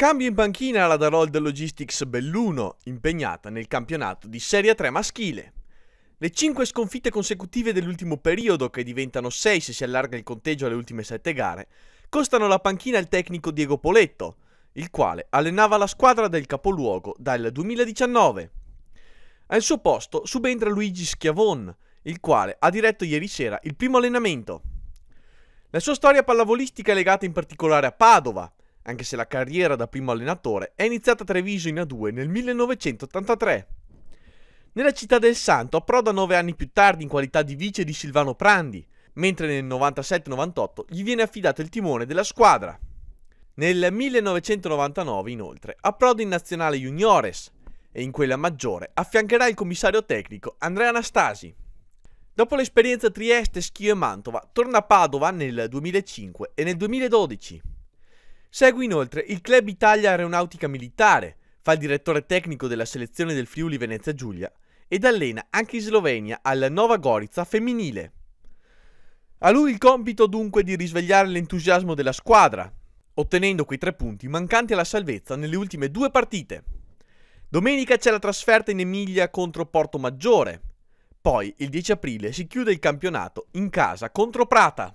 Cambio in panchina alla Darold Logistics Belluno, impegnata nel campionato di Serie 3 maschile. Le 5 sconfitte consecutive dell'ultimo periodo, che diventano 6 se si allarga il conteggio alle ultime 7 gare, costano la panchina al tecnico Diego Poletto, il quale allenava la squadra del capoluogo dal 2019. Al suo posto subentra Luigi Schiavon, il quale ha diretto ieri sera il primo allenamento. La sua storia pallavolistica è legata in particolare a Padova, anche se la carriera da primo allenatore è iniziata a Treviso in A2 nel 1983. Nella città del Santo approda nove anni più tardi in qualità di vice di Silvano Prandi, mentre nel 97-98 gli viene affidato il timone della squadra. Nel 1999 inoltre approda in Nazionale Juniores e in quella maggiore affiancherà il commissario tecnico Andrea Anastasi. Dopo l'esperienza Trieste, Schio e Mantova torna a Padova nel 2005 e nel 2012. Segue inoltre il Club Italia Aeronautica Militare, fa il direttore tecnico della selezione del Friuli Venezia Giulia ed allena anche in Slovenia alla Nova Gorica femminile. A lui il compito dunque di risvegliare l'entusiasmo della squadra, ottenendo quei tre punti mancanti alla salvezza nelle ultime due partite. Domenica c'è la trasferta in Emilia contro Porto Maggiore, poi il 10 aprile si chiude il campionato in casa contro Prata.